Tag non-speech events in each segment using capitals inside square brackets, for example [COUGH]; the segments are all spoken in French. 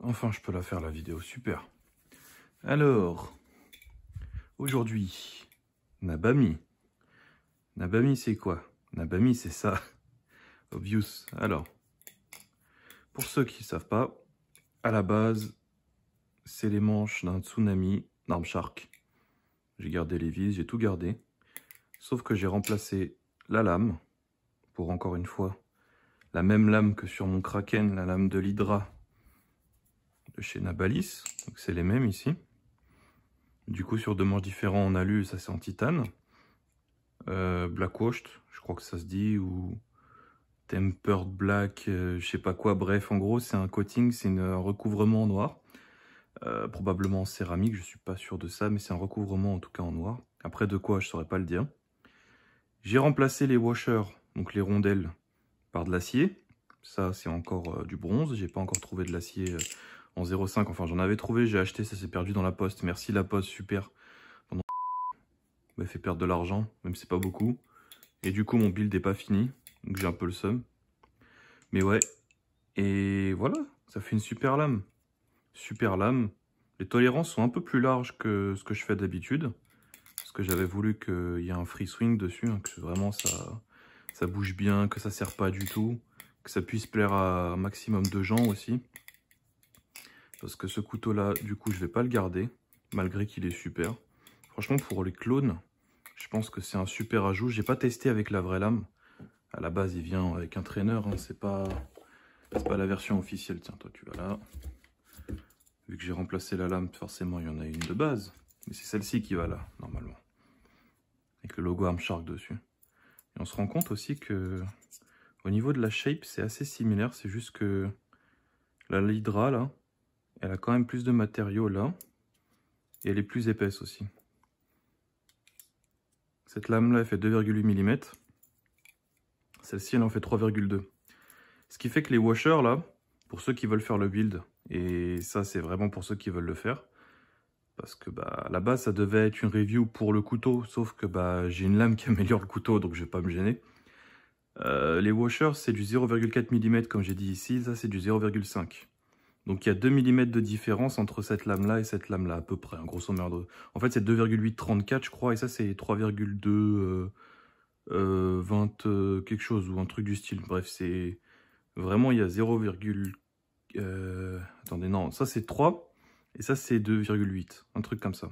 Enfin, je peux la faire la vidéo, super. Alors, aujourd'hui, Nabami. Nabami, c'est quoi Nabami, c'est ça. [LAUGHS] Obvious. Alors, pour ceux qui ne savent pas, à la base, c'est les manches d'un tsunami d'Arm shark. J'ai gardé les vis, j'ai tout gardé. Sauf que j'ai remplacé la lame pour, encore une fois, la même lame que sur mon Kraken, la lame de l'Hydra chez Nabalis. c'est les mêmes ici. Du coup, sur deux manches différents, on a lu, ça c'est en titane. Euh, Blackwashed, je crois que ça se dit, ou Tempered Black, euh, je sais pas quoi. Bref, en gros, c'est un coating, c'est un recouvrement en noir. Euh, probablement en céramique, je suis pas sûr de ça, mais c'est un recouvrement en tout cas en noir. Après de quoi, je saurais pas le dire. J'ai remplacé les washers, donc les rondelles, par de l'acier. Ça, c'est encore euh, du bronze. J'ai pas encore trouvé de l'acier en 0,5. Enfin, j'en avais trouvé, j'ai acheté, ça s'est perdu dans la poste. Merci la poste, super. Pendant... m'a fait perdre de l'argent, même si c'est pas beaucoup. Et du coup, mon build n'est pas fini, donc j'ai un peu le seum. Mais ouais, et voilà, ça fait une super lame. Super lame. Les tolérances sont un peu plus larges que ce que je fais d'habitude. Parce que j'avais voulu qu'il y ait un free swing dessus, hein, que vraiment ça, ça bouge bien, que ça sert pas du tout, que ça puisse plaire à un maximum de gens aussi. Parce que ce couteau-là, du coup, je ne vais pas le garder, malgré qu'il est super. Franchement, pour les clones, je pense que c'est un super ajout. Je n'ai pas testé avec la vraie lame. À la base, il vient avec un traîneur, Ce hein. c'est pas... pas la version officielle. Tiens, toi, tu vas là. Vu que j'ai remplacé la lame, forcément, il y en a une de base. Mais c'est celle-ci qui va là, normalement. Avec le logo Shark dessus. Et on se rend compte aussi que au niveau de la shape, c'est assez similaire. C'est juste que la Lydra, là, elle a quand même plus de matériaux là. Et elle est plus épaisse aussi. Cette lame-là, elle fait 2,8 mm. Celle-ci, elle en fait 3,2. Ce qui fait que les washers, là, pour ceux qui veulent faire le build, et ça, c'est vraiment pour ceux qui veulent le faire, parce que bah, à la base, ça devait être une review pour le couteau, sauf que bah, j'ai une lame qui améliore le couteau, donc je vais pas me gêner. Euh, les washers, c'est du 0,4 mm, comme j'ai dit ici, ça, c'est du 0,5 donc il y a 2 mm de différence entre cette lame-là et cette lame-là, à peu près, gros hein, grosso de... En fait, c'est 2,834, je crois, et ça, c'est 3,2... 20 euh, euh, euh, quelque chose, ou un truc du style. Bref, c'est... Vraiment, il y a 0, attendez, non, ça c'est 3, et ça c'est 2,8, un truc comme ça.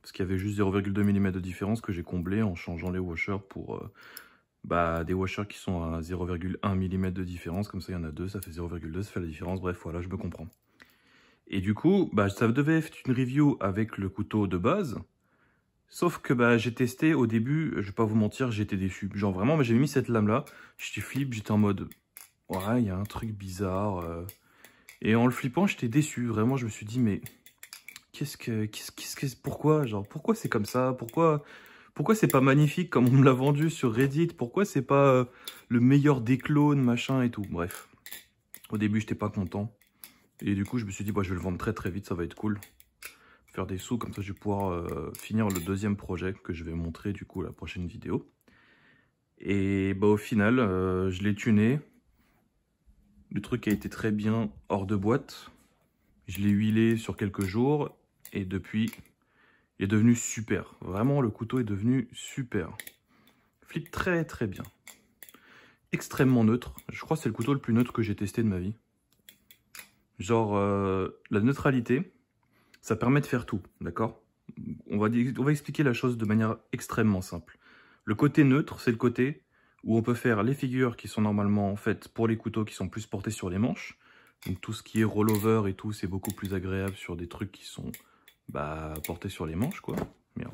Parce qu'il y avait juste 0,2 mm de différence que j'ai comblé en changeant les washers pour bah, des washers qui sont à 0,1 mm de différence, comme ça il y en a deux, ça fait 0,2, ça fait la différence, bref, voilà, je me comprends. Et du coup, bah, ça devait être une review avec le couteau de base, sauf que bah, j'ai testé au début, je vais pas vous mentir, j'étais déçu. Genre vraiment, mais j'ai mis cette lame-là, j'étais flip, j'étais en mode, ouais, il y a un truc bizarre. Euh. Et en le flippant, j'étais déçu, vraiment, je me suis dit, mais qu'est-ce que, qu'est-ce, pourquoi, genre, pourquoi c'est comme ça, pourquoi pourquoi c'est pas magnifique comme on me l'a vendu sur Reddit Pourquoi c'est pas euh, le meilleur des clones, machin et tout Bref, au début, j'étais pas content. Et du coup, je me suis dit, bah, je vais le vendre très très vite, ça va être cool. Faire des sous, comme ça, je vais pouvoir euh, finir le deuxième projet que je vais montrer, du coup, la prochaine vidéo. Et bah, au final, euh, je l'ai tuné. Le truc a été très bien hors de boîte. Je l'ai huilé sur quelques jours. Et depuis, est devenu super. Vraiment, le couteau est devenu super. Flip très très bien. Extrêmement neutre. Je crois que c'est le couteau le plus neutre que j'ai testé de ma vie. Genre, euh, la neutralité, ça permet de faire tout, d'accord on va, on va expliquer la chose de manière extrêmement simple. Le côté neutre, c'est le côté où on peut faire les figures qui sont normalement faites pour les couteaux qui sont plus portés sur les manches. Donc tout ce qui est rollover et tout, c'est beaucoup plus agréable sur des trucs qui sont bah, porter sur les manches, quoi. Merde.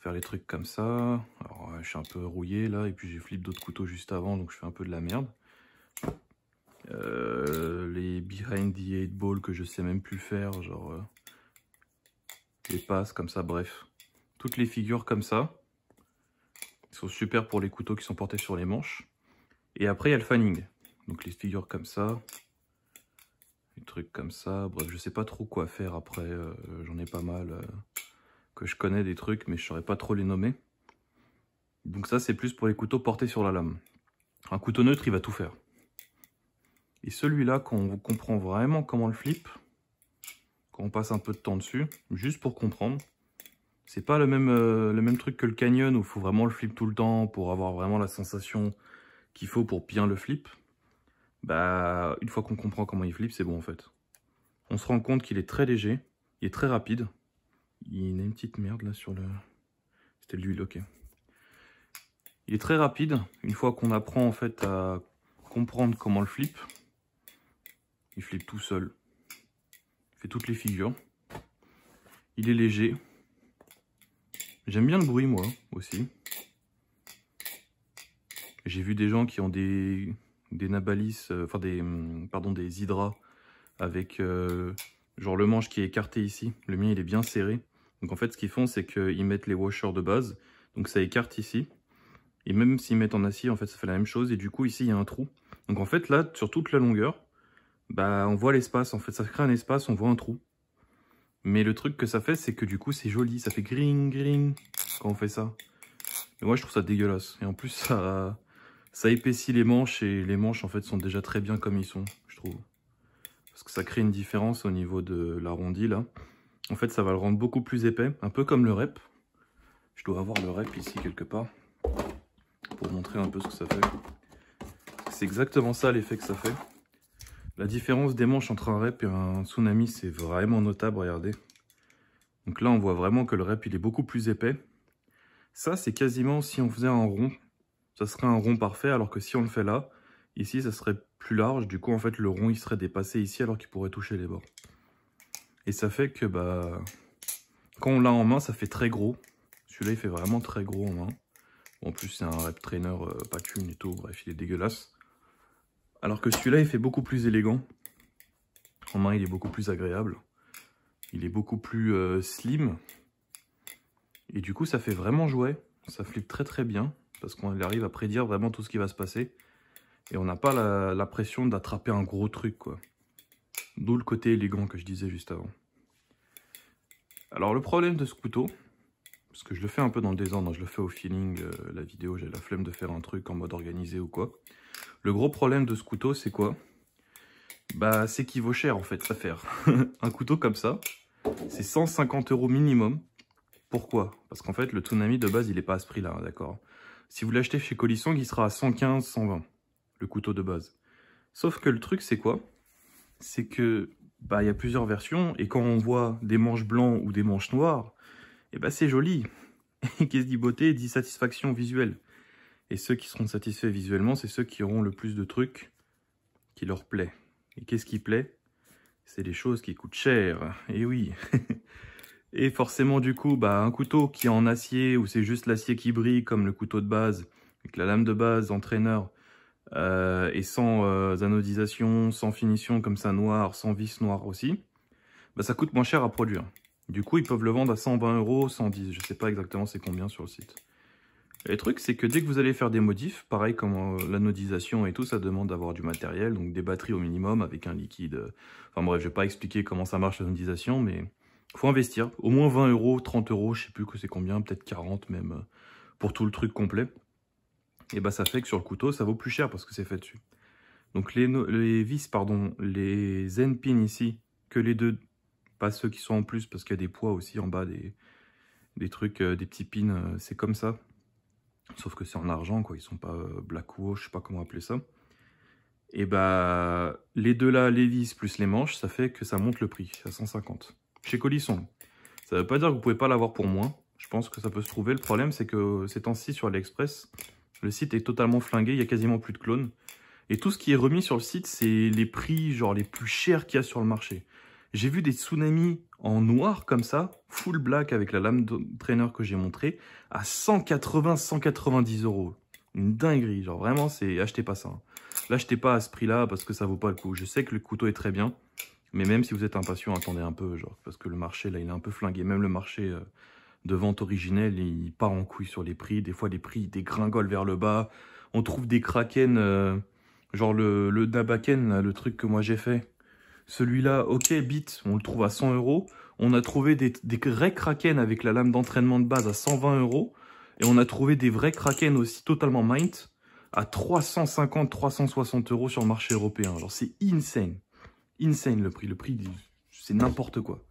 Faire les trucs comme ça. Alors, je suis un peu rouillé, là, et puis j'ai flippé d'autres couteaux juste avant, donc je fais un peu de la merde. Euh, les behind the eight ball que je sais même plus faire, genre... Euh, les passes, comme ça, bref. Toutes les figures comme ça. Ils sont super pour les couteaux qui sont portés sur les manches. Et après, il y a le fanning. Donc les figures comme ça, des trucs comme ça. Bref, je sais pas trop quoi faire après, euh, j'en ai pas mal euh, que je connais des trucs, mais je saurais pas trop les nommer. Donc ça, c'est plus pour les couteaux portés sur la lame. Un couteau neutre, il va tout faire. Et celui-là, quand on comprend vraiment comment le flip, quand on passe un peu de temps dessus, juste pour comprendre, c'est pas le même, euh, le même truc que le Canyon où il faut vraiment le flip tout le temps pour avoir vraiment la sensation qu'il faut pour bien le flip bah, une fois qu'on comprend comment il flippe, c'est bon en fait. On se rend compte qu'il est très léger, il est très rapide. Il y a une petite merde là sur le... C'était l'huile, ok. Il est très rapide, une fois qu'on apprend en fait à comprendre comment le flip, il flippe tout seul. Il fait toutes les figures. Il est léger. J'aime bien le bruit moi aussi. J'ai vu des gens qui ont des des nabalis, euh, enfin des, hum, pardon, des hydras avec euh, genre le manche qui est écarté ici. Le mien, il est bien serré. Donc en fait, ce qu'ils font, c'est qu'ils mettent les washers de base. Donc ça écarte ici. Et même s'ils mettent en acier, en fait, ça fait la même chose. Et du coup, ici, il y a un trou. Donc en fait, là, sur toute la longueur, bah, on voit l'espace. En fait, ça crée un espace, on voit un trou. Mais le truc que ça fait, c'est que du coup, c'est joli. Ça fait gring, gring quand on fait ça. Et moi, je trouve ça dégueulasse. Et en plus, ça, ça épaissit les manches et les manches en fait sont déjà très bien comme ils sont, je trouve. Parce que ça crée une différence au niveau de l'arrondi là. En fait, ça va le rendre beaucoup plus épais, un peu comme le rep. Je dois avoir le rep ici quelque part pour montrer un peu ce que ça fait. C'est exactement ça l'effet que ça fait. La différence des manches entre un rep et un tsunami, c'est vraiment notable, regardez. Donc là, on voit vraiment que le rep, il est beaucoup plus épais. Ça, c'est quasiment si on faisait un rond, ça serait un rond parfait, alors que si on le fait là, ici, ça serait plus large. Du coup, en fait, le rond, il serait dépassé ici, alors qu'il pourrait toucher les bords. Et ça fait que, bah, quand on l'a en main, ça fait très gros. Celui-là, il fait vraiment très gros en main. en plus, c'est un rep trainer, euh, pas et tout, bref, il est dégueulasse. Alors que celui-là, il fait beaucoup plus élégant. En main, il est beaucoup plus agréable. Il est beaucoup plus euh, slim. Et du coup, ça fait vraiment jouet. Ça flippe très très bien parce qu'on arrive à prédire vraiment tout ce qui va se passer. Et on n'a pas la, pression d'attraper un gros truc, quoi. D'où le côté élégant que je disais juste avant. Alors le problème de ce couteau, parce que je le fais un peu dans le désordre, je le fais au feeling, euh, la vidéo, j'ai la flemme de faire un truc en mode organisé ou quoi. Le gros problème de ce couteau, c'est quoi Bah, c'est qu'il vaut cher en fait, ça faire. [LAUGHS] un couteau comme ça, c'est 150 euros minimum. Pourquoi Parce qu'en fait, le Tsunami de base, il n'est pas à ce prix-là, hein, d'accord si vous l'achetez chez Colisson, il sera à 115, 120, le couteau de base. Sauf que le truc, c'est quoi C'est que bah, il y a plusieurs versions, et quand on voit des manches blancs ou des manches noires, et eh bah, c'est joli. Et qu'est-ce dit beauté dit satisfaction visuelle. Et ceux qui seront satisfaits visuellement, c'est ceux qui auront le plus de trucs qui leur plaît. Et qu'est-ce qui plaît C'est les choses qui coûtent cher. Et oui [LAUGHS] Et forcément, du coup, bah, un couteau qui est en acier, ou c'est juste l'acier qui brille, comme le couteau de base, avec la lame de base, entraîneur, euh, et sans euh, anodisation, sans finition, comme ça, noir, sans vis noir aussi, bah, ça coûte moins cher à produire. Du coup, ils peuvent le vendre à 120 euros, 110, je sais pas exactement c'est combien sur le site. le truc, c'est que dès que vous allez faire des modifs, pareil comme euh, l'anodisation et tout, ça demande d'avoir du matériel, donc des batteries au minimum avec un liquide. Enfin bref, je vais pas expliquer comment ça marche l'anodisation, mais faut investir, au moins 20 euros, 30 euros, je sais plus que c'est combien, peut-être 40 même, euh, pour tout le truc complet. Et eh bah ben, ça fait que sur le couteau, ça vaut plus cher parce que c'est fait dessus. Donc les, vis, pardon, les end pins ici, que les deux, pas ceux qui sont en plus parce qu'il y a des poids aussi en bas, des, des trucs, euh, des petits pins, euh, c'est comme ça. Sauf que c'est en argent, quoi, ils sont pas black ou je sais pas comment appeler ça. Et eh bah ben, les deux là, les vis plus les manches, ça fait que ça monte le prix à 150 chez Colisson. Ça ne veut pas dire que vous ne pouvez pas l'avoir pour moins. Je pense que ça peut se trouver. Le problème, c'est que ces temps-ci sur AliExpress, le site est totalement flingué. Il n'y a quasiment plus de clones. Et tout ce qui est remis sur le site, c'est les prix genre les plus chers qu'il y a sur le marché. J'ai vu des tsunamis en noir comme ça, full black avec la lame trainer que j'ai montré, à 180-190 euros. Une dinguerie, genre vraiment, c'est achetez pas ça. Hein. L'achetez pas à ce prix-là parce que ça vaut pas le coup. Je sais que le couteau est très bien, mais même si vous êtes impatient, attendez un peu, genre, parce que le marché, là, il est un peu flingué. Même le marché euh, de vente originelle, il part en couille sur les prix. Des fois, les prix dégringolent vers le bas. On trouve des kraken, euh, genre le, le le truc que moi j'ai fait. Celui-là, ok, bit, on le trouve à 100 euros. On a trouvé des, des vrais kraken avec la lame d'entraînement de base à 120 euros. Et on a trouvé des vrais kraken aussi totalement mint à 350-360 euros sur le marché européen. Alors c'est insane insane le prix. Le prix, c'est n'importe quoi.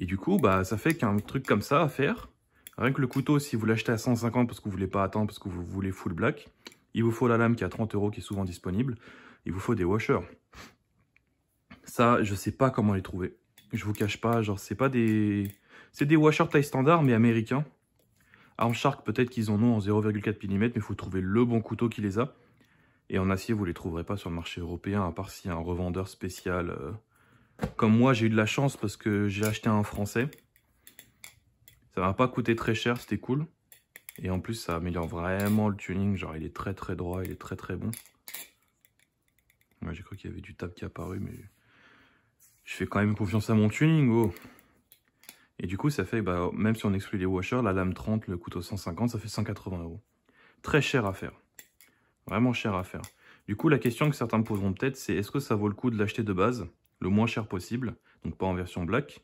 Et du coup, bah, ça fait qu'un truc comme ça à faire, rien que le couteau, si vous l'achetez à 150 parce que vous voulez pas attendre, parce que vous voulez full black, il vous faut la lame qui est à 30 euros, qui est souvent disponible. Il vous faut des washers. Ça, je sais pas comment les trouver. Je vous cache pas, genre, c'est pas des... C'est des washers taille standard, mais américains. en Shark, peut-être qu'ils en ont en 0,4 mm, mais il faut trouver le bon couteau qui les a. Et en acier, vous les trouverez pas sur le marché européen, à part s'il y a un revendeur spécial. Euh. Comme moi, j'ai eu de la chance parce que j'ai acheté un français. Ça m'a pas coûté très cher, c'était cool. Et en plus, ça améliore vraiment le tuning. Genre, il est très très droit, il est très très bon. moi j'ai cru qu'il y avait du tape qui est mais je fais quand même confiance à mon tuning, oh. Et du coup, ça fait, bah, même si on exclut les washers, la lame 30, le couteau 150, ça fait 180 euros. Très cher à faire. Vraiment cher à faire. Du coup, la question que certains me poseront peut-être, c'est est-ce que ça vaut le coup de l'acheter de base, le moins cher possible, donc pas en version black,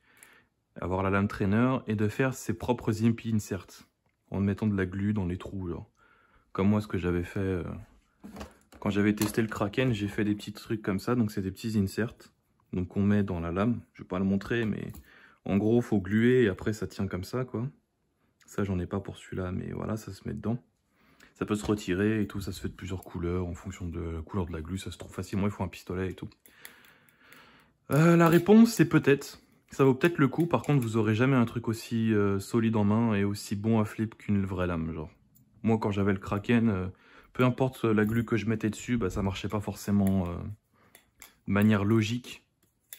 avoir la lame traîneur et de faire ses propres impi inserts en mettant de la glu dans les trous, genre. Comme moi, ce que j'avais fait euh, quand j'avais testé le Kraken, j'ai fait des petits trucs comme ça, donc c'est des petits inserts. Donc on met dans la lame, je vais pas le montrer, mais en gros, faut gluer et après ça tient comme ça, quoi. Ça, j'en ai pas pour celui-là, mais voilà, ça se met dedans ça peut se retirer et tout, ça se fait de plusieurs couleurs, en fonction de la couleur de la glu, ça se trouve facilement, il faut un pistolet et tout. Euh, la réponse, c'est peut-être. Ça vaut peut-être le coup, par contre, vous aurez jamais un truc aussi euh, solide en main et aussi bon à flip qu'une vraie lame, genre. Moi, quand j'avais le Kraken, euh, peu importe la glu que je mettais dessus, bah, ça marchait pas forcément de manière logique.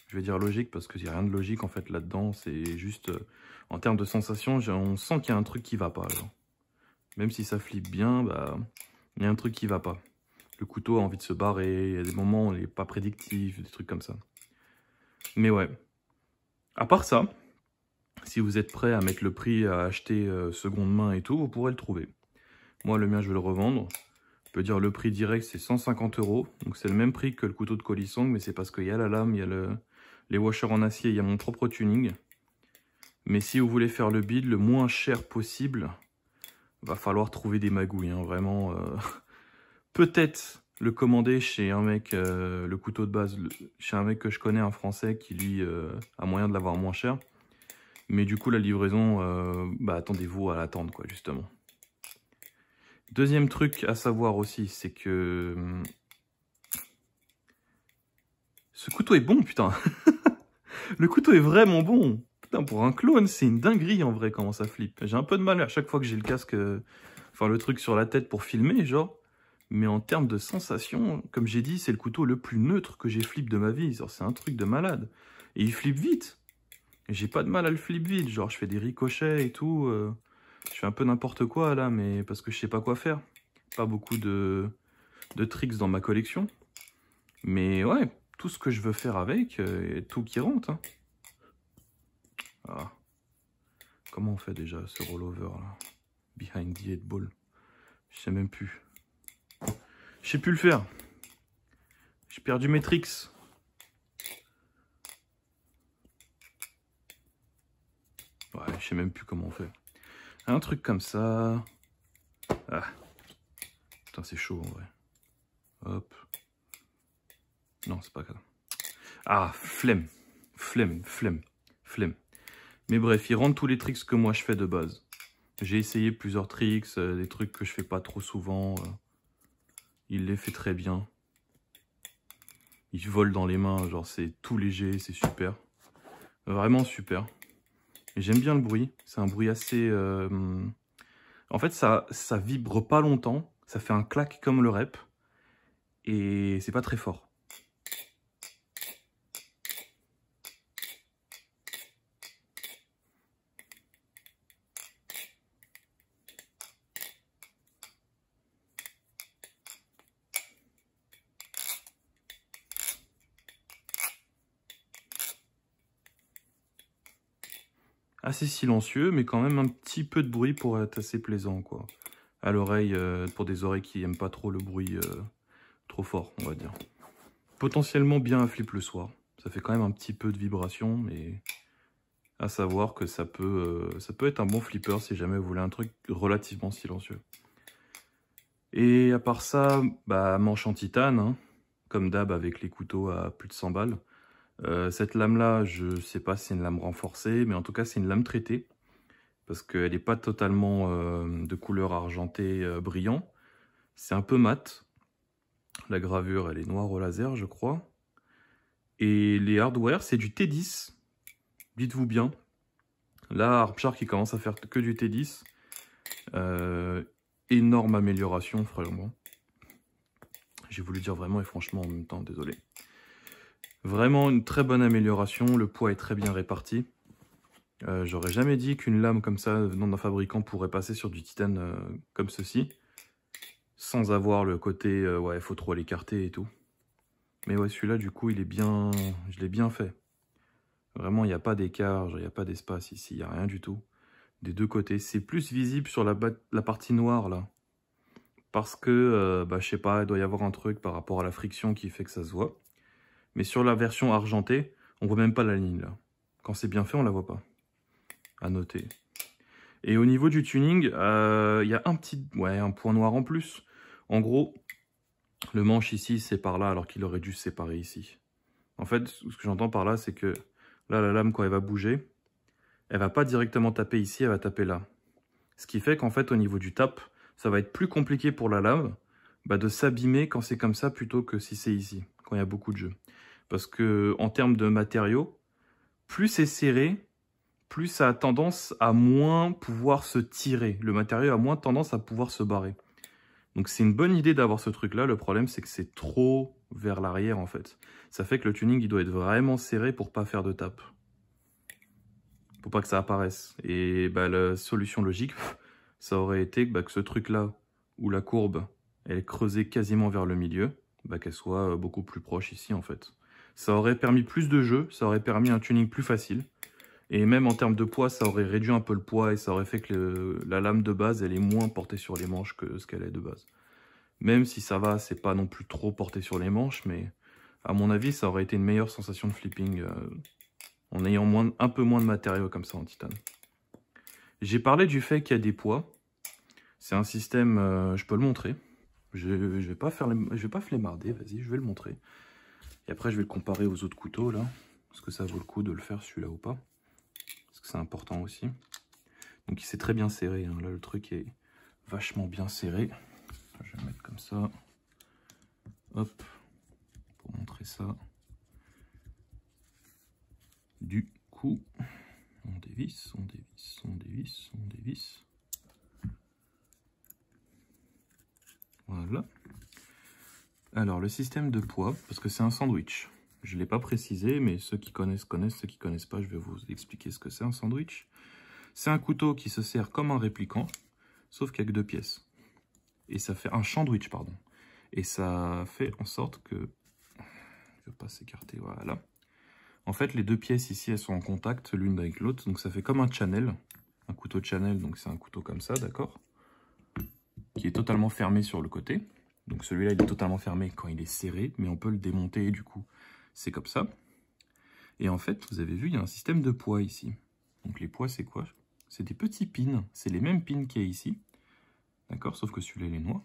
Je vais dire logique parce qu'il n'y a rien de logique en fait là-dedans, c'est juste en termes de sensation, on sent qu'il y a un truc qui va pas. Genre même si ça flippe bien, bah, il y a un truc qui va pas. Le couteau a envie de se barrer, il y a des moments où il n'est pas prédictif, des trucs comme ça. Mais ouais. À part ça, si vous êtes prêt à mettre le prix à acheter euh, seconde main et tout, vous pourrez le trouver. Moi, le mien, je vais le revendre. Je peux dire le prix direct, c'est 150 euros. Donc c'est le même prix que le couteau de colisson, mais c'est parce qu'il y a la lame, il y a les washers en acier, il y a mon propre tuning. Mais si vous voulez faire le bid le moins cher possible, va falloir trouver des magouilles, hein, vraiment. Euh, [LAUGHS] peut-être le commander chez un mec, euh, le couteau de base, chez un mec que je connais, un français, qui lui euh, a moyen de l'avoir moins cher. Mais du coup, la livraison, bah, attendez-vous à l'attendre, quoi, justement. Deuxième truc à savoir aussi, c'est que... Hum, ce couteau est bon, putain [LAUGHS] Le couteau est vraiment bon Putain, pour un clone, c'est une dinguerie en vrai comment ça flippe. J'ai un peu de mal à chaque fois que j'ai le casque, euh, enfin le truc sur la tête pour filmer, genre. Mais en termes de sensation, comme j'ai dit, c'est le couteau le plus neutre que j'ai flippé de ma vie. C'est un truc de malade. Et il flippe vite. J'ai pas de mal à le flip vite. Genre, je fais des ricochets et tout. Euh. je fais un peu n'importe quoi là, mais parce que je sais pas quoi faire. Pas beaucoup de, tricks dans ma collection. Mais ouais, tout ce que je veux faire avec, et euh, tout qui rentre. Hein. Ah. Comment on fait déjà ce rollover là Behind the head ball. Je sais même plus. Je sais plus le faire. J'ai perdu mes tricks. Ouais, je sais même plus comment on fait. Un truc comme ça. Ah. Putain, c'est chaud en vrai. Hop. Non, c'est pas ça. Ah, flemme. Flemme, flemme, flemme. Mais bref, il rentre tous les tricks que moi je fais de base. J'ai essayé plusieurs tricks, euh, des trucs que je fais pas trop souvent. Euh. il les fait très bien. Il vole dans les mains, genre c'est tout léger, c'est super. Vraiment super. J'aime bien le bruit. C'est un bruit assez... Euh, en fait, ça, ça vibre pas longtemps. Ça fait un claque comme le rep. Et c'est pas très fort. assez silencieux, mais quand même un petit peu de bruit pour être assez plaisant, quoi. À l'oreille, euh, pour des oreilles qui n'aiment pas trop le bruit euh, trop fort, on va dire. Potentiellement bien un flip le soir. Ça fait quand même un petit peu de vibration, mais à savoir que ça peut, euh, ça peut être un bon flipper si jamais vous voulez un truc relativement silencieux. Et à part ça, bah, manche en titane, hein. comme d'hab avec les couteaux à plus de 100 balles. Euh, cette lame-là, je sais pas si c'est une lame renforcée, mais en tout cas, c'est une lame traitée. Parce qu'elle n'est pas totalement euh, de couleur argentée euh, brillant. C'est un peu mat. La gravure, elle est noire au laser, je crois. Et les hardware, c'est du T10. Dites-vous bien. Là, Arpshark qui commence à faire que du T10. énorme amélioration, franchement. J'ai voulu dire vraiment et franchement en même temps, désolé. Vraiment une très bonne amélioration, le poids est très bien réparti. Euh, j'aurais jamais dit qu'une lame comme ça, venant d'un fabricant, pourrait passer sur du titane euh, comme ceci, sans avoir le côté ouais, euh, ouais, faut trop l'écarter et tout ». Mais ouais, celui-là, du coup, il est bien, je l'ai bien fait. Vraiment, il n'y a pas d'écart, il n'y a pas d'espace ici, il n'y a rien du tout. Des deux côtés, c'est plus visible sur la, la, partie noire, là. Parce que, bah, je sais pas, il doit y avoir un truc par rapport à la friction qui fait que ça se voit. Mais sur la version argentée, on voit même pas la ligne là. Quand c'est bien fait, on la voit pas. À noter. Et au niveau du tuning, euh, il y a un petit ouais, un point noir en plus. En gros, le manche ici, c'est par là, alors qu'il aurait dû se séparer ici. En fait, ce que j'entends par là, c'est que là, la lame, quand elle va bouger, elle va pas directement taper ici, elle va taper là. Ce qui fait qu'en fait, au niveau du tap, ça va être plus compliqué pour la lame bah, de s'abîmer quand c'est comme ça plutôt que si c'est ici, quand il y a beaucoup de jeu. Parce que en termes de matériaux, plus c'est serré, plus ça a tendance à moins pouvoir se tirer. Le matériau a moins tendance à pouvoir se barrer. Donc c'est une bonne idée d'avoir ce truc-là. Le problème, c'est que c'est trop vers l'arrière, en fait. Ça fait que le tuning, il doit être vraiment serré pour pas faire de tape. Pour pas que ça apparaisse. Et bah, la solution logique, [LAUGHS] ça aurait été bah, que ce truc-là, où la courbe, elle est creusée quasiment vers le milieu, bah, qu'elle soit euh, beaucoup plus proche ici, en fait. Ça aurait permis plus de jeu, ça aurait permis un tuning plus facile. Et même en termes de poids, ça aurait réduit un peu le poids et ça aurait fait que la lame de base, elle est moins portée sur les manches que ce qu'elle est de base. Même si ça va, c'est pas non plus trop porté sur les manches, mais à mon avis, ça aurait été une meilleure sensation de flipping euh, en ayant un peu moins de matériaux comme ça en titane. J'ai parlé du fait qu'il y a des poids. C'est un système, euh, je peux le montrer. Je, vais pas faire, je vais pas flémarder, vas-y, je vais le montrer. Et après, je vais le comparer aux autres couteaux, là. Est-ce que ça vaut le coup de le faire, celui-là, ou pas Parce que c'est important aussi. Donc, il s'est très bien serré. Hein. Là, le truc est vachement bien serré. Je vais le mettre comme ça. Hop, pour montrer ça. Du coup, on dévisse, on dévisse, on dévisse, on dévisse. Voilà. Alors, le système de poids, parce que c'est un sandwich. Je ne l'ai pas précisé, mais ceux qui connaissent, connaissent. Ceux qui ne connaissent pas, je vais vous expliquer ce que c'est un sandwich. C'est un couteau qui se sert comme un répliquant, sauf qu'avec deux pièces. Et ça fait un sandwich, pardon. Et ça fait en sorte que... Je ne veux pas s'écarter, voilà. En fait, les deux pièces ici, elles sont en contact l'une avec l'autre. Donc ça fait comme un channel, un couteau channel. Donc c'est un couteau comme ça, d'accord Qui est totalement fermé sur le côté. Donc celui-là, il est totalement fermé quand il est serré, mais on peut le démonter, et du coup, c'est comme ça. Et en fait, vous avez vu, il y a un système de poids ici. Donc les poids, c'est quoi C'est des petits pins, c'est les mêmes pins qu'il y a ici, d'accord Sauf que celui-là, il est noir.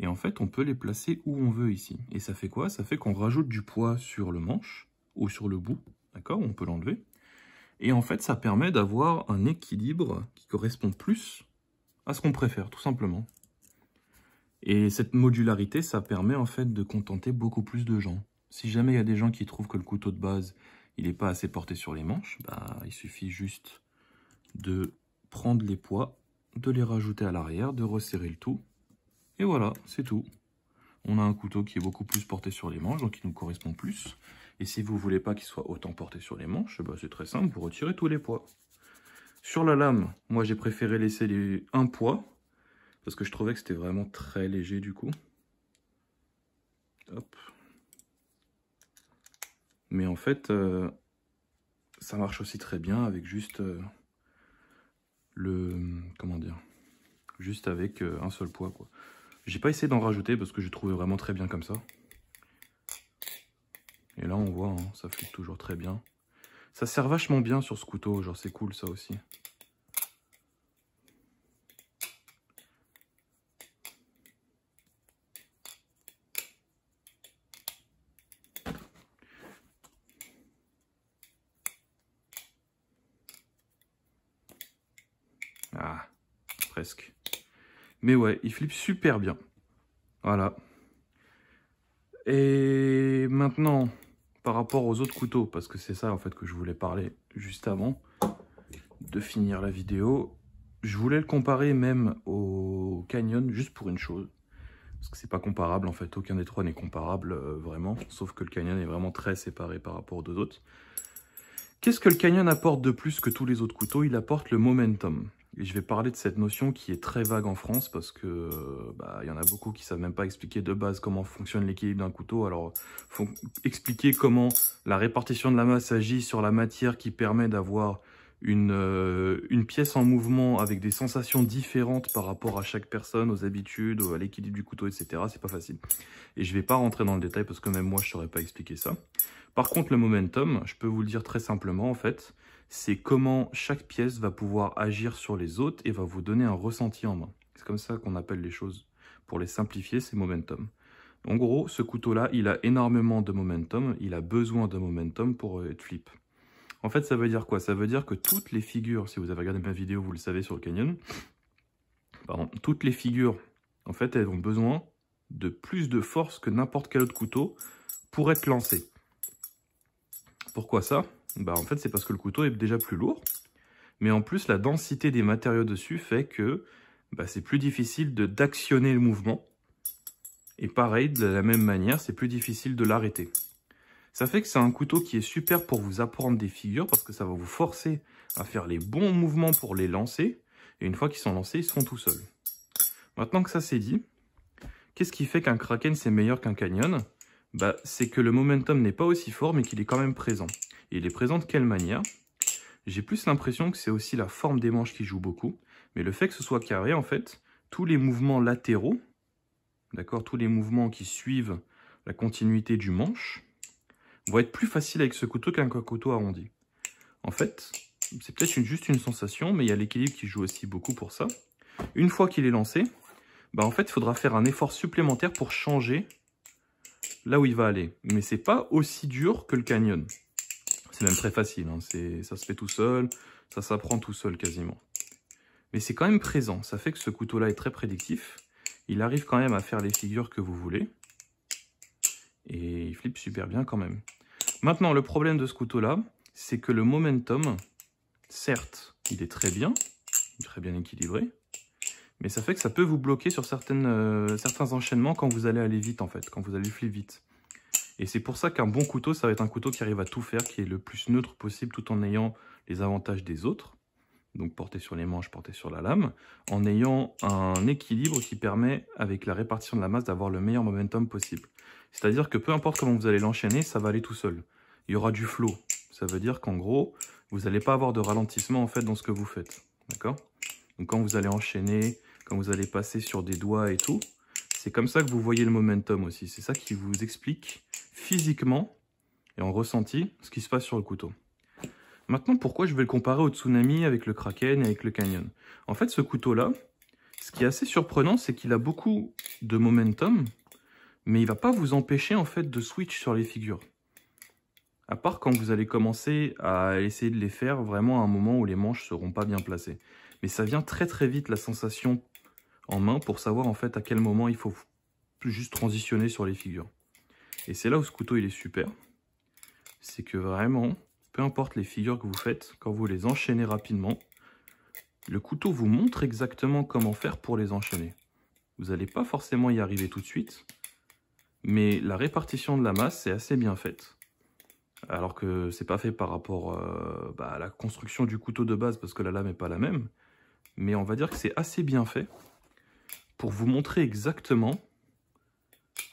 Et en fait, on peut les placer où on veut ici. Et ça fait quoi Ça fait qu'on rajoute du poids sur le manche, ou sur le bout, d'accord On peut l'enlever. Et en fait, ça permet d'avoir un équilibre qui correspond plus à ce qu'on préfère, tout simplement. Et cette modularité, ça permet en fait de contenter beaucoup plus de gens. Si jamais il y a des gens qui trouvent que le couteau de base, il n'est pas assez porté sur les manches, bah, il suffit juste de prendre les poids, de les rajouter à l'arrière, de resserrer le tout. Et voilà, c'est tout. On a un couteau qui est beaucoup plus porté sur les manches, donc il nous correspond plus. Et si vous voulez pas qu'il soit autant porté sur les manches, bah, c'est très simple, vous retirez tous les poids. Sur la lame, moi j'ai préféré laisser un poids, parce que je trouvais que c'était vraiment très léger du coup. Hop. Mais en fait, euh, ça marche aussi très bien avec juste euh, le... comment dire Juste avec euh, un seul poids quoi. J'ai pas essayé d'en rajouter parce que je trouvais vraiment très bien comme ça. Et là on voit, hein, ça flûte toujours très bien. Ça sert vachement bien sur ce couteau, genre c'est cool ça aussi. Ah, presque. Mais ouais, il flippe super bien. Voilà. Et maintenant, par rapport aux autres couteaux, parce que c'est ça en fait que je voulais parler juste avant de finir la vidéo, je voulais le comparer même au Canyon juste pour une chose. Parce que c'est pas comparable en fait, aucun des trois n'est comparable euh, vraiment, sauf que le Canyon est vraiment très séparé par rapport aux deux autres. Qu'est-ce que le Canyon apporte de plus que tous les autres couteaux Il apporte le momentum je vais parler de cette notion qui est très vague en France parce que bah, il y en a beaucoup qui ne savent même pas expliquer de base comment fonctionne l'équilibre d'un couteau. Alors, expliquer comment la répartition de la masse agit sur la matière qui permet d'avoir une, euh, une pièce en mouvement avec des sensations différentes par rapport à chaque personne, aux habitudes, à l'équilibre du couteau, etc. C'est pas facile. Et je ne vais pas rentrer dans le détail parce que même moi je ne saurais pas expliquer ça. Par contre, le momentum, je peux vous le dire très simplement en fait c'est comment chaque pièce va pouvoir agir sur les autres et va vous donner un ressenti en main. C'est comme ça qu'on appelle les choses. Pour les simplifier, c'est momentum. En gros, ce couteau-là, il a énormément de momentum, il a besoin de momentum pour euh, être flip. En fait, ça veut dire quoi Ça veut dire que toutes les figures, si vous avez regardé ma vidéo, vous le savez sur le canyon, pardon, toutes les figures, en fait, elles ont besoin de plus de force que n'importe quel autre couteau pour être lancées. Pourquoi ça bah en fait c'est parce que le couteau est déjà plus lourd, mais en plus la densité des matériaux dessus fait que bah, c'est plus difficile d'actionner le mouvement, et pareil, de la même manière, c'est plus difficile de l'arrêter. Ça fait que c'est un couteau qui est super pour vous apprendre des figures, parce que ça va vous forcer à faire les bons mouvements pour les lancer, et une fois qu'ils sont lancés, ils seront tout seuls. Maintenant que ça c'est dit, qu'est-ce qui fait qu'un Kraken c'est meilleur qu'un Canyon bah, C'est que le momentum n'est pas aussi fort, mais qu'il est quand même présent il est présent de quelle manière J'ai plus l'impression que c'est aussi la forme des manches qui joue beaucoup. Mais le fait que ce soit carré, en fait, tous les mouvements latéraux, d'accord, tous les mouvements qui suivent la continuité du manche, vont être plus faciles avec ce couteau qu'un couteau arrondi. En fait, c'est peut-être juste une sensation, mais il y a l'équilibre qui joue aussi beaucoup pour ça. Une fois qu'il est lancé, bah en fait, il faudra faire un effort supplémentaire pour changer là où il va aller. Mais n'est pas aussi dur que le canyon. C'est même très facile, hein. ça se fait tout seul, ça s'apprend tout seul quasiment. Mais c'est quand même présent, ça fait que ce couteau-là est très prédictif. Il arrive quand même à faire les figures que vous voulez. Et il flippe super bien quand même. Maintenant, le problème de ce couteau-là, c'est que le momentum, certes, il est très bien, très bien équilibré, mais ça fait que ça peut vous bloquer sur euh, certains enchaînements quand vous allez aller vite en fait, quand vous allez flipper vite. Et c'est pour ça qu'un bon couteau, ça va être un couteau qui arrive à tout faire, qui est le plus neutre possible tout en ayant les avantages des autres. Donc porté sur les manches, porté sur la lame, en ayant un équilibre qui permet, avec la répartition de la masse, d'avoir le meilleur momentum possible. C'est-à-dire que peu importe comment vous allez l'enchaîner, ça va aller tout seul. Il y aura du flow. Ça veut dire qu'en gros, vous n'allez pas avoir de ralentissement en fait dans ce que vous faites. D'accord Donc quand vous allez enchaîner, quand vous allez passer sur des doigts et tout, c'est comme ça que vous voyez le momentum aussi. C'est ça qui vous explique physiquement et en ressenti ce qui se passe sur le couteau. Maintenant, pourquoi je vais le comparer au Tsunami avec le Kraken et avec le Canyon En fait, ce couteau-là, ce qui est assez surprenant, c'est qu'il a beaucoup de momentum, mais il va pas vous empêcher en fait de switch sur les figures. À part quand vous allez commencer à essayer de les faire vraiment à un moment où les manches seront pas bien placées. Mais ça vient très très vite la sensation en main pour savoir en fait à quel moment il faut juste transitionner sur les figures. Et c'est là où ce couteau il est super, c'est que vraiment, peu importe les figures que vous faites, quand vous les enchaînez rapidement, le couteau vous montre exactement comment faire pour les enchaîner. Vous n'allez pas forcément y arriver tout de suite, mais la répartition de la masse est assez bien faite. Alors que c'est pas fait par rapport euh, bah, à la construction du couteau de base parce que la lame n'est pas la même, mais on va dire que c'est assez bien fait pour vous montrer exactement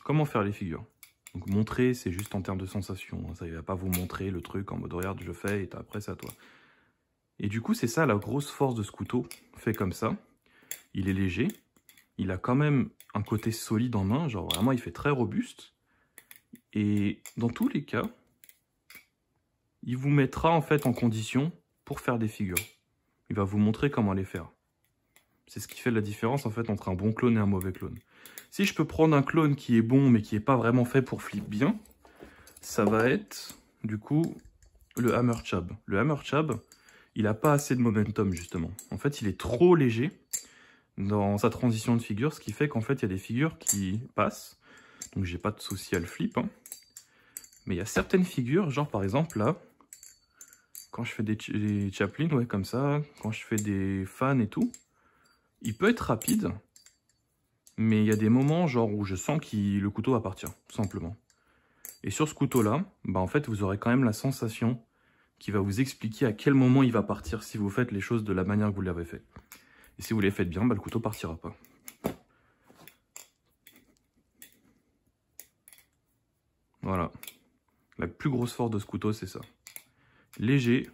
comment faire les figures. Donc montrer, c'est juste en termes de sensation. Hein. Ça ne va pas vous montrer le truc en mode regarde, je fais et après c'est à toi. Et du coup, c'est ça la grosse force de ce couteau, fait comme ça. Il est léger, il a quand même un côté solide en main, genre vraiment il fait très robuste. Et dans tous les cas, il vous mettra en fait en condition pour faire des figures. Il va vous montrer comment les faire. C'est ce qui fait la différence en fait entre un bon clone et un mauvais clone. Si je peux prendre un clone qui est bon mais qui n'est pas vraiment fait pour flip bien, ça va être du coup le Hammer Chab. Le Hammer Chab, il n'a pas assez de momentum justement. En fait, il est trop léger dans sa transition de figure, ce qui fait qu'en fait, il y a des figures qui passent. Donc j'ai pas de souci à le flip. Hein. Mais il y a certaines figures, genre par exemple là, quand je fais des, Chaplin, ouais, comme ça, quand je fais des fans et tout, il peut être rapide, mais il y a des moments genre où je sens que le couteau va partir, simplement. Et sur ce couteau-là, bah, en fait, vous aurez quand même la sensation qui va vous expliquer à quel moment il va partir si vous faites les choses de la manière que vous l'avez fait. Et si vous les faites bien, bah, le couteau partira pas. Voilà. La plus grosse force de ce couteau, c'est ça. Léger,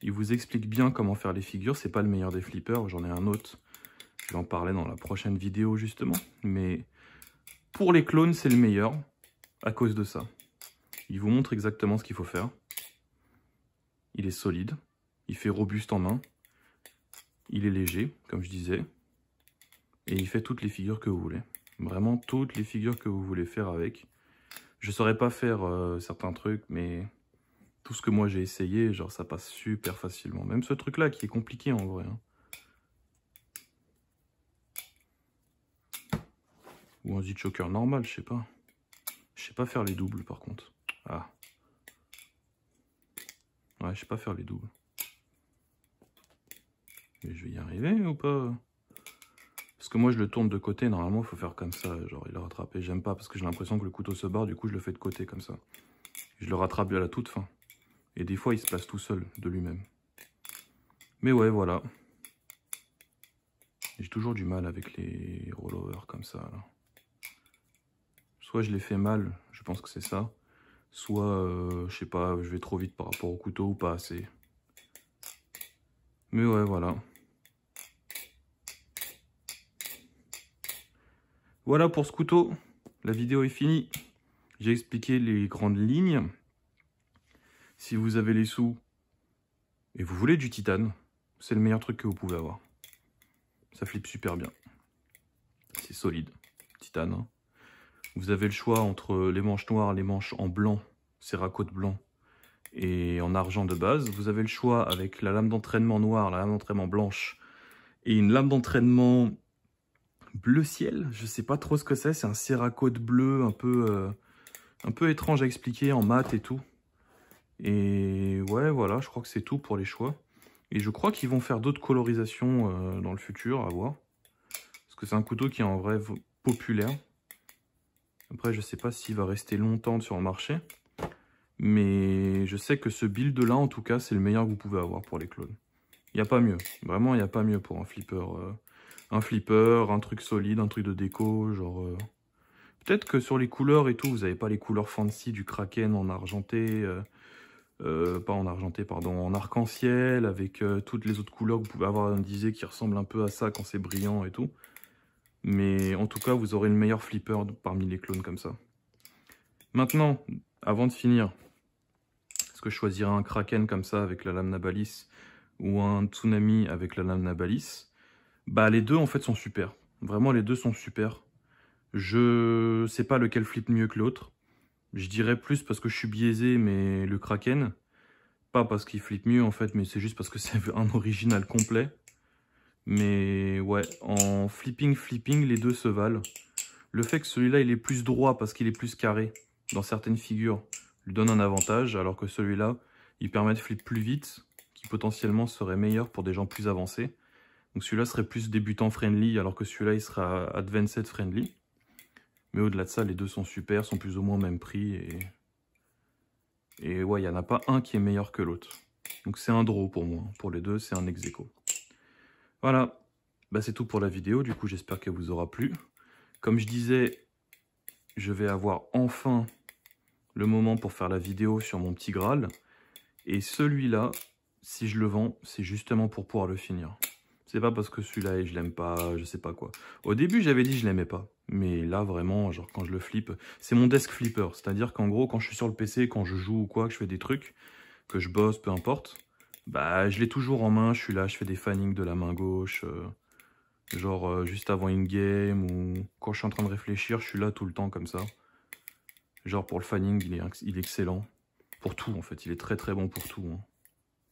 il vous explique bien comment faire les figures, c'est pas le meilleur des flippers, j'en ai un autre je vais en parler dans la prochaine vidéo justement. Mais pour les clones, c'est le meilleur à cause de ça. Il vous montre exactement ce qu'il faut faire. Il est solide, il fait robuste en main, il est léger, comme je disais, et il fait toutes les figures que vous voulez. Vraiment toutes les figures que vous voulez faire avec. Je ne saurais pas faire euh, certains trucs, mais tout ce que moi j'ai essayé, genre ça passe super facilement. Même ce truc-là qui est compliqué en vrai. Hein. Ou un Z-Choker normal, je sais pas. Je sais pas faire les doubles par contre. Ah. Ouais, je sais pas faire les doubles. Mais je vais y arriver ou pas Parce que moi je le tourne de côté, normalement il faut faire comme ça, genre il le rattrapé. J'aime pas parce que j'ai l'impression que le couteau se barre, du coup je le fais de côté comme ça. Je le rattrape à la toute fin. Et des fois il se place tout seul, de lui-même. Mais ouais, voilà. J'ai toujours du mal avec les rollovers comme ça, là. Soit je l'ai fait mal, je pense que c'est ça. Soit, euh, je sais pas, je vais trop vite par rapport au couteau ou pas assez. Mais ouais, voilà. Voilà pour ce couteau. La vidéo est finie. J'ai expliqué les grandes lignes. Si vous avez les sous et vous voulez du titane, c'est le meilleur truc que vous pouvez avoir. Ça flippe super bien. C'est solide. Titane. Hein. Vous avez le choix entre les manches noires, les manches en blanc, Cerakote blanc et en argent de base. Vous avez le choix avec la lame d'entraînement noire, la lame d'entraînement blanche et une lame d'entraînement bleu ciel. Je ne sais pas trop ce que c'est, c'est un Cerakote bleu un peu, euh, un peu étrange à expliquer en mat et tout. Et ouais, voilà, je crois que c'est tout pour les choix. Et je crois qu'ils vont faire d'autres colorisations euh, dans le futur, à voir. Parce que c'est un couteau qui est en vrai populaire. Après, je sais pas s'il va rester longtemps sur le marché. Mais je sais que ce build-là, en tout cas, c'est le meilleur que vous pouvez avoir pour les clones. Il n'y a pas mieux. Vraiment, il n'y a pas mieux pour un flipper. Euh, un flipper, un truc solide, un truc de déco, genre... Euh. Peut-être que sur les couleurs et tout, vous n'avez pas les couleurs fancy du Kraken en argenté... Euh, pas en argenté, pardon, en arc-en-ciel, avec toutes les autres couleurs que vous pouvez avoir on disait qui ressemble un peu à ça quand c'est brillant et tout. Mais en tout cas, vous aurez le meilleur flipper parmi les clones comme ça. Maintenant, avant de finir, est-ce que je choisirais un Kraken comme ça avec la lame Nabalis ou un Tsunami avec la lame Nabalis Bah les deux en fait sont super. Vraiment les deux sont super. Je sais pas lequel flippe mieux que l'autre. Je dirais plus parce que je suis biaisé, mais le Kraken, pas parce qu'il flippe mieux en fait, mais c'est juste parce que [LAUGHS] c'est un original complet. Mais ouais, en flipping, flipping, les deux se valent. Le fait que celui-là, il est plus droit parce qu'il est plus carré dans certaines figures, lui donne un avantage, alors que celui-là, il permet de flipper plus vite, qui potentiellement serait meilleur pour des gens plus avancés. Donc celui-là serait plus débutant friendly, alors que celui-là, il sera advanced friendly. Mais au-delà de ça, les deux sont super, sont plus ou moins au même prix. Et, et ouais, il n'y en a pas un qui est meilleur que l'autre. Donc c'est un draw pour moi. Pour les deux, c'est un ex voilà, bah, c'est tout pour la vidéo, du coup j'espère qu'elle vous aura plu. Comme je disais, je vais avoir enfin le moment pour faire la vidéo sur mon petit Graal. Et celui-là, si je le vends, c'est justement pour pouvoir le finir. C'est pas parce que celui-là, je l'aime pas, je sais pas quoi. Au début, j'avais dit je l'aimais pas. Mais là, vraiment, genre quand je le flippe, c'est mon desk flipper. C'est-à-dire qu'en gros, quand je suis sur le PC, quand je joue ou quoi, que je fais des trucs, que je bosse, peu importe, bah, je l'ai toujours en main, je suis là, je fais des fannings de la main gauche, euh, genre euh, juste avant une game, ou quand je suis en train de réfléchir, je suis là tout le temps comme ça. Genre pour le fanning, il est, excellent. Pour tout en fait, il est très très bon pour tout. Hein.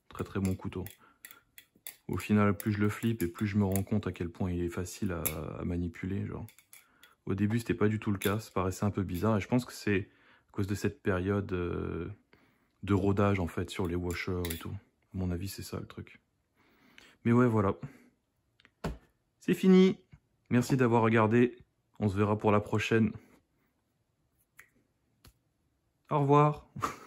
Très très bon couteau. Au final, plus je le flippe et plus je me rends compte à quel point il est facile à, manipuler. Genre. Au début, c'était pas du tout le cas, ça paraissait un peu bizarre. Et je pense que c'est à cause de cette période euh, de rodage en fait sur les washers et tout mon avis, c'est ça le truc. Mais ouais, voilà. C'est fini. Merci d'avoir regardé. On se verra pour la prochaine. Au revoir. [LAUGHS]